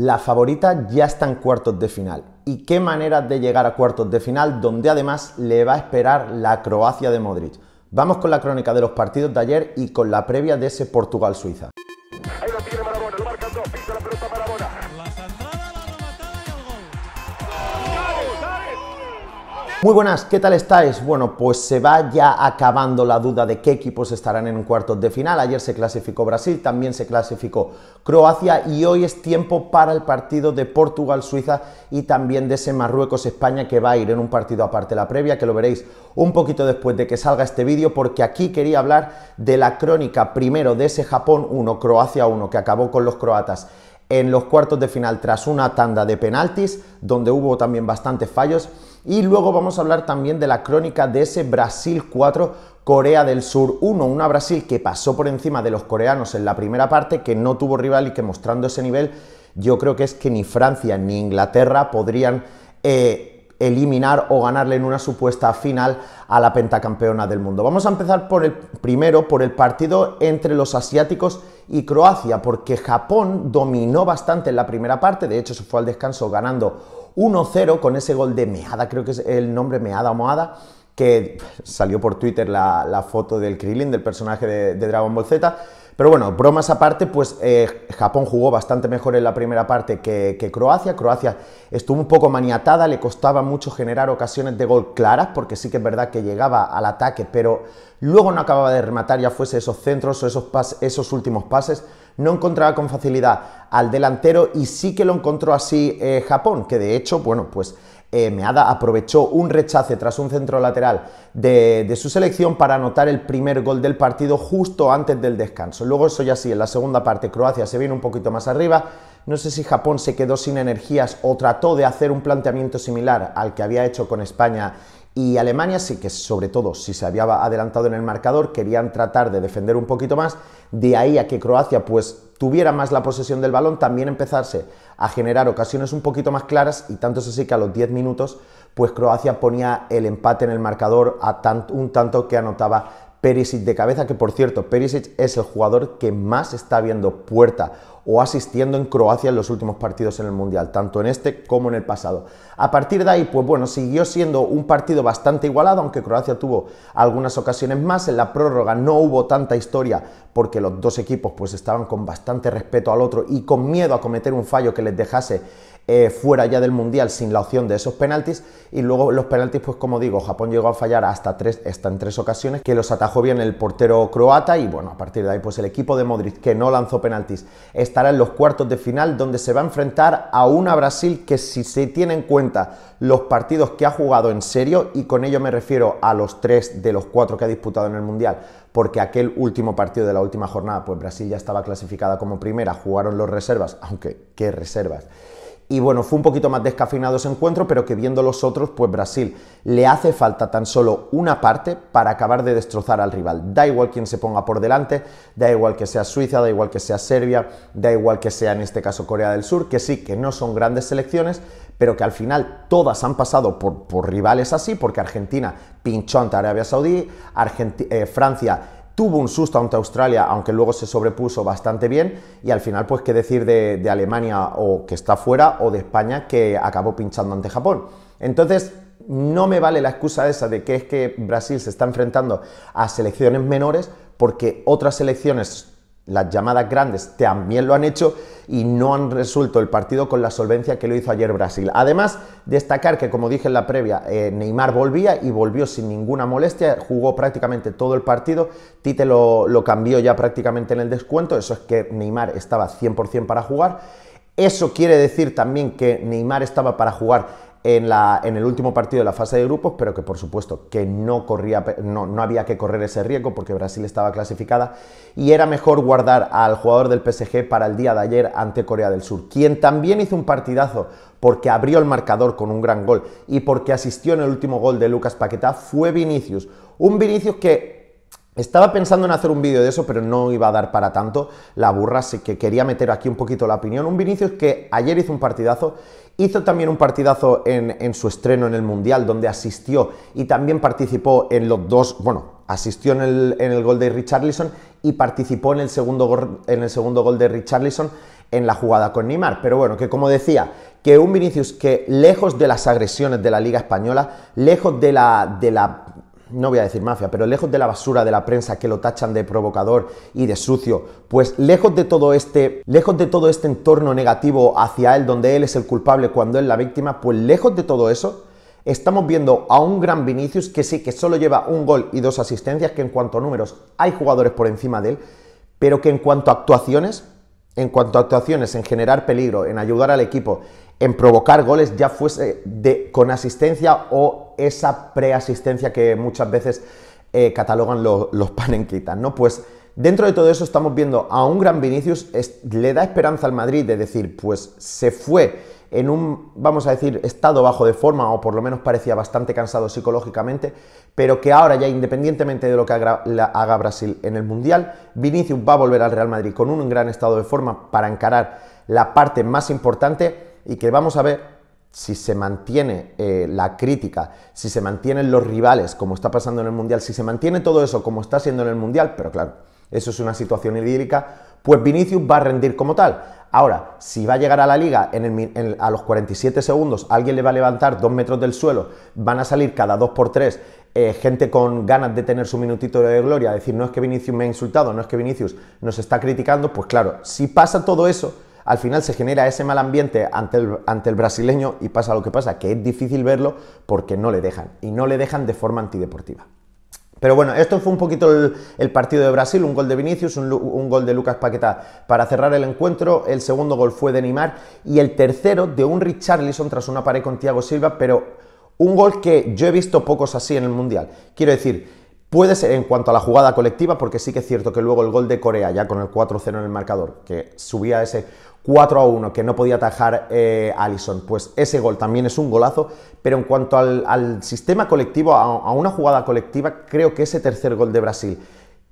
La favorita ya está en cuartos de final. ¿Y qué manera de llegar a cuartos de final donde además le va a esperar la Croacia de Modric? Vamos con la crónica de los partidos de ayer y con la previa de ese Portugal-Suiza. Muy buenas, ¿qué tal estáis? Bueno, pues se va ya acabando la duda de qué equipos estarán en un de final. Ayer se clasificó Brasil, también se clasificó Croacia y hoy es tiempo para el partido de Portugal-Suiza y también de ese Marruecos-España que va a ir en un partido aparte la previa, que lo veréis un poquito después de que salga este vídeo, porque aquí quería hablar de la crónica primero de ese Japón 1, Croacia 1, que acabó con los croatas en los cuartos de final tras una tanda de penaltis, donde hubo también bastantes fallos y luego vamos a hablar también de la crónica de ese Brasil 4, Corea del Sur 1, una Brasil que pasó por encima de los coreanos en la primera parte, que no tuvo rival y que mostrando ese nivel, yo creo que es que ni Francia ni Inglaterra podrían eh, eliminar o ganarle en una supuesta final a la pentacampeona del mundo. Vamos a empezar por el primero, por el partido entre los asiáticos y Croacia, porque Japón dominó bastante en la primera parte, de hecho se fue al descanso ganando 1-0 con ese gol de Meada, creo que es el nombre Meada o Moada, que salió por Twitter la, foto del Krillin, del personaje de, Dragon Ball Z. Pero bueno, bromas aparte, pues eh, Japón jugó bastante mejor en la primera parte que, Croacia. Croacia estuvo un poco maniatada, le costaba mucho generar ocasiones de gol claras, porque sí que es verdad que llegaba al ataque, pero luego no acababa de rematar, ya fuese esos centros o esos, esos últimos pases, no encontraba con facilidad al delantero y sí que lo encontró así eh, Japón, que de hecho, bueno, pues eh, Meada aprovechó un rechace tras un centro lateral de, de, su selección para anotar el primer gol del partido justo antes del descanso. Luego eso ya sí, en la segunda parte Croacia se viene un poquito más arriba. No sé si Japón se quedó sin energías o trató de hacer un planteamiento similar al que había hecho con España y Alemania, sí que sobre todo si se había adelantado en el marcador, querían tratar de defender un poquito más, de ahí a que Croacia pues tuviera más la posesión del balón, también empezarse a generar ocasiones un poquito más claras y tanto es así que a los 10 minutos pues Croacia ponía el empate en el marcador a un tanto que anotaba Perisic de cabeza, que por cierto, Perisic es el jugador que más está viendo puerta o asistiendo en Croacia en los últimos partidos en el Mundial, tanto en este como en el pasado. A partir de ahí, pues bueno, siguió siendo un partido bastante igualado, aunque Croacia tuvo algunas ocasiones más. En la prórroga no hubo tanta historia porque los dos equipos pues estaban con bastante respeto al otro y con miedo a cometer un fallo que les dejase eh, fuera ya del Mundial sin la opción de esos penaltis. Y luego los penaltis, pues como digo, Japón llegó a fallar hasta, tres, hasta en tres ocasiones, que los atajó bien el portero croata y bueno, a partir de ahí pues el equipo de Modric, que no lanzó penaltis, está estará en los cuartos de final donde se va a enfrentar a una Brasil que si se tiene en cuenta los partidos que ha jugado en serio, y con ello me refiero a los tres de los cuatro que ha disputado en el Mundial, porque aquel último partido de la última jornada, pues Brasil ya estaba clasificada como primera, jugaron los reservas, aunque qué reservas. Y bueno, fue un poquito más descafinado ese encuentro, pero que viendo los otros, pues Brasil le hace falta tan solo una parte para acabar de destrozar al rival. Da igual quién se ponga por delante, da igual que sea Suiza, da igual que sea Serbia, da igual que sea en este caso Corea del Sur, que sí, que no son grandes selecciones, pero que al final todas han pasado por, rivales así, porque Argentina pinchó ante Arabia Saudí, eh, Francia tuvo un susto ante Australia, aunque luego se sobrepuso bastante bien, y al final, pues qué decir de, Alemania o que está fuera, o de España que acabó pinchando ante Japón. Entonces, no me vale la excusa esa de que es que Brasil se está enfrentando a selecciones menores, porque otras selecciones las llamadas grandes también lo han hecho y no han resuelto el partido con la solvencia que lo hizo ayer Brasil. Además, destacar que, como dije en la previa, eh, Neymar volvía y volvió sin ninguna molestia, jugó prácticamente todo el partido, Tite lo, lo cambió ya prácticamente en el descuento, eso es que Neymar estaba 100% para jugar. Eso quiere decir también que Neymar estaba para jugar en, el último partido de la fase de grupos, pero que por supuesto que no, corría, no, no había que correr ese riesgo porque Brasil estaba clasificada y era mejor guardar al jugador del PSG para el día de ayer ante Corea del Sur, quien también hizo un partidazo porque abrió el marcador con un gran gol y porque asistió en el último gol de Lucas Paquetá fue Vinicius. Un Vinicius que estaba pensando en hacer un vídeo de eso, pero no iba a dar para tanto la burra, así que quería meter aquí un poquito la opinión. Un Vinicius que ayer hizo un partidazo, hizo también un partidazo en, su estreno en el Mundial, donde asistió y también participó en los dos, bueno, asistió en el, gol de Richarlison y participó en el, segundo gol, en el segundo gol de Richarlison en la jugada con Neymar. Pero bueno, que como decía, que un Vinicius que lejos de las agresiones de la Liga Española, lejos de la, de la no voy a decir mafia, pero lejos de la basura de la prensa que lo tachan de provocador y de sucio, pues lejos de todo este, lejos de todo este entorno negativo hacia él donde él es el culpable cuando es la víctima, pues lejos de todo eso, estamos viendo a un gran Vinicius que sí que solo lleva un gol y dos asistencias, que en cuanto a números hay jugadores por encima de él, pero que en cuanto a actuaciones en cuanto a actuaciones, en generar peligro, en ayudar al equipo, en provocar goles, ya fuese de, con asistencia o esa preasistencia que muchas veces eh, catalogan los panenquitas, ¿no? Pues Dentro de todo eso estamos viendo a un gran Vinicius, le da esperanza al Madrid de decir, pues se fue en un, vamos a decir, estado bajo de forma, o por lo menos parecía bastante cansado psicológicamente, pero que ahora ya independientemente de lo que haga, Brasil en el Mundial, Vinicius va a volver al Real Madrid con un gran estado de forma para encarar la parte más importante y que vamos a ver si se mantiene eh, la crítica, si se mantienen los rivales, como está pasando en el Mundial, si se mantiene todo eso como está siendo en el Mundial, pero claro, eso es una situación idílica, pues Vinicius va a rendir como tal. Ahora, si va a llegar a la liga en a los 47 segundos, alguien le va a levantar dos metros del suelo, van a salir cada dos por tres eh, gente con ganas de tener su minutito de gloria, decir, no es que Vinicius me ha insultado, no es que Vinicius nos está criticando, pues claro, si pasa todo eso, al final se genera ese mal ambiente ante el, ante el brasileño y pasa lo que pasa, que es difícil verlo porque no le dejan, y no le dejan de forma antideportiva. Pero bueno, esto fue un poquito el, partido de Brasil, un gol de Vinicius, un, un, gol de Lucas Paquetá para cerrar el encuentro, el segundo gol fue de Neymar y el tercero de un Richarlison tras una pared con Thiago Silva, pero un gol que yo he visto pocos así en el Mundial. Quiero decir, Puede ser en cuanto a la jugada colectiva, porque sí que es cierto que luego el gol de Corea, ya con el 4-0 en el marcador, que subía ese 4-1 que no podía atajar eh, Allison, pues ese gol también es un golazo, pero en cuanto al, sistema colectivo, a, una jugada colectiva, creo que ese tercer gol de Brasil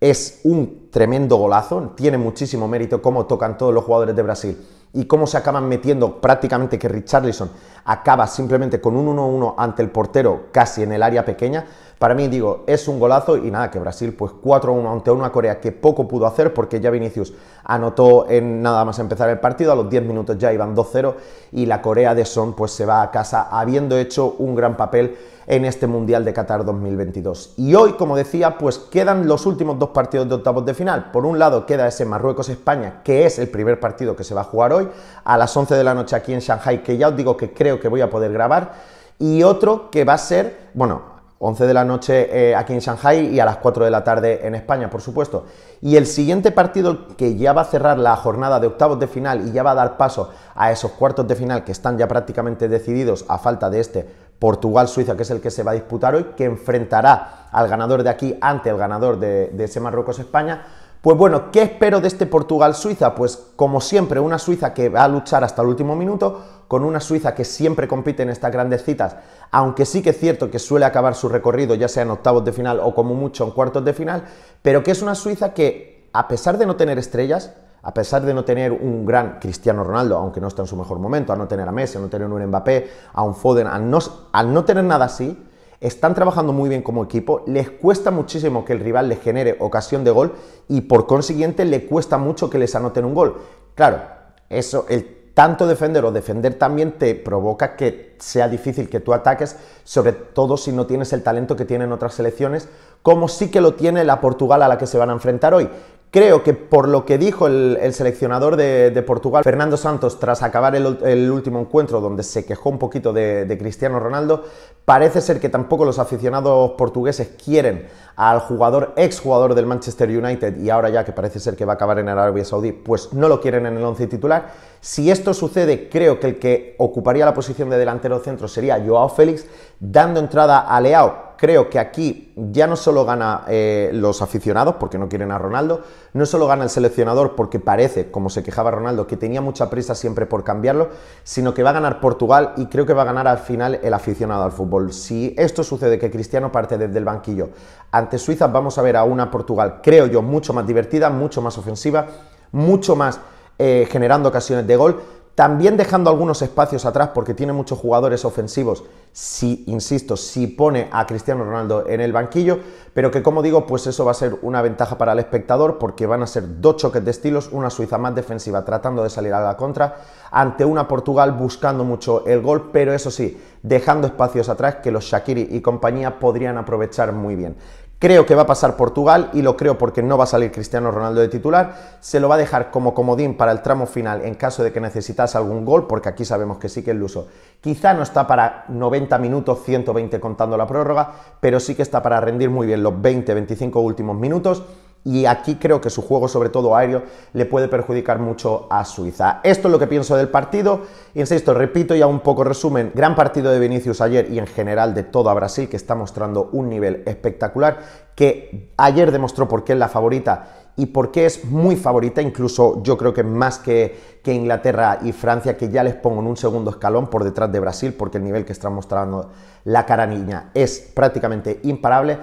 es un tremendo golazo, tiene muchísimo mérito cómo tocan todos los jugadores de Brasil y cómo se acaban metiendo prácticamente que Richarlison acaba simplemente con un 1-1 ante el portero casi en el área pequeña. Para mí, digo, es un golazo y nada, que Brasil pues 4-1 ante una Corea que poco pudo hacer porque ya Vinicius anotó en nada más empezar el partido, a los 10 minutos ya iban 2-0 y la Corea de Son pues se va a casa habiendo hecho un gran papel en este Mundial de Qatar 2022. Y hoy, como decía, pues quedan los últimos dos partidos de octavos de final. Por un lado queda ese Marruecos-España, que es el primer partido que se va a jugar hoy, a las 11 de la noche aquí en Shanghai, que ya os digo que creo que voy a poder grabar. Y otro que va a ser, bueno, 11 de la noche eh, aquí en Shanghai y a las 4 de la tarde en España, por supuesto. Y el siguiente partido que ya va a cerrar la jornada de octavos de final y ya va a dar paso a esos cuartos de final que están ya prácticamente decididos a falta de este Portugal-Suiza, que es el que se va a disputar hoy, que enfrentará al ganador de aquí ante el ganador de, de ese Marruecos-España. Pues bueno, ¿qué espero de este Portugal-Suiza? Pues como siempre, una Suiza que va a luchar hasta el último minuto, con una Suiza que siempre compite en estas grandes citas, aunque sí que es cierto que suele acabar su recorrido ya sea en octavos de final o como mucho en cuartos de final, pero que es una Suiza que, a pesar de no tener estrellas, a pesar de no tener un gran Cristiano Ronaldo, aunque no está en su mejor momento, a no tener a Messi, a no tener un Mbappé, a un Foden, al no, no tener nada así, están trabajando muy bien como equipo, les cuesta muchísimo que el rival les genere ocasión de gol y por consiguiente le cuesta mucho que les anoten un gol. Claro, eso, el tanto defender o defender también te provoca que sea difícil que tú ataques, sobre todo si no tienes el talento que tienen otras selecciones, como sí que lo tiene la Portugal a la que se van a enfrentar hoy. Creo que por lo que dijo el, seleccionador de, Portugal, Fernando Santos, tras acabar el, último encuentro donde se quejó un poquito de, Cristiano Ronaldo, parece ser que tampoco los aficionados portugueses quieren al jugador, exjugador del Manchester United, y ahora ya que parece ser que va a acabar en Arabia Saudí, pues no lo quieren en el once titular. Si esto sucede, creo que el que ocuparía la posición de delante centro sería Joao Félix, dando entrada a Leao. Creo que aquí ya no solo gana eh, los aficionados porque no quieren a Ronaldo, no solo gana el seleccionador porque parece, como se quejaba Ronaldo, que tenía mucha prisa siempre por cambiarlo, sino que va a ganar Portugal y creo que va a ganar al final el aficionado al fútbol. Si esto sucede, que Cristiano parte desde el banquillo ante Suiza, vamos a ver a una Portugal, creo yo, mucho más divertida, mucho más ofensiva, mucho más eh, generando ocasiones de gol, también dejando algunos espacios atrás porque tiene muchos jugadores ofensivos, si, insisto, si pone a Cristiano Ronaldo en el banquillo, pero que como digo, pues eso va a ser una ventaja para el espectador porque van a ser dos choques de estilos, una Suiza más defensiva tratando de salir a la contra, ante una Portugal buscando mucho el gol, pero eso sí, dejando espacios atrás que los Shakiri y compañía podrían aprovechar muy bien. Creo que va a pasar Portugal y lo creo porque no va a salir Cristiano Ronaldo de titular. Se lo va a dejar como comodín para el tramo final en caso de que necesitas algún gol, porque aquí sabemos que sí que el uso quizá no está para 90 minutos, 120 contando la prórroga, pero sí que está para rendir muy bien los 20, 25 últimos minutos y aquí creo que su juego, sobre todo aéreo, le puede perjudicar mucho a Suiza. Esto es lo que pienso del partido. Insisto, repito ya un poco resumen, gran partido de Vinicius ayer y en general de a Brasil, que está mostrando un nivel espectacular, que ayer demostró por qué es la favorita y por qué es muy favorita, incluso yo creo que más que, que, Inglaterra y Francia, que ya les pongo en un segundo escalón por detrás de Brasil, porque el nivel que está mostrando la cara niña es prácticamente imparable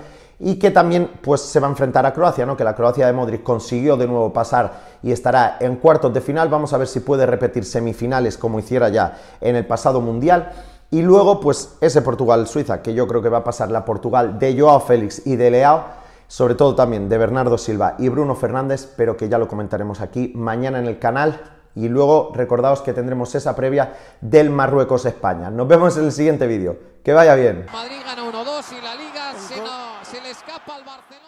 y que también pues, se va a enfrentar a Croacia, ¿no? que la Croacia de Modric consiguió de nuevo pasar y estará en cuartos de final. Vamos a ver si puede repetir semifinales como hiciera ya en el pasado Mundial. Y luego, pues ese Portugal-Suiza, que yo creo que va a pasar la Portugal de Joao Félix y de Leao, sobre todo también de Bernardo Silva y Bruno Fernández, pero que ya lo comentaremos aquí mañana en el canal. Y luego recordaos que tendremos esa previa del Marruecos-España. Nos vemos en el siguiente vídeo. Que vaya bien. Madrid gana 1-2 y escapa al Barcelona.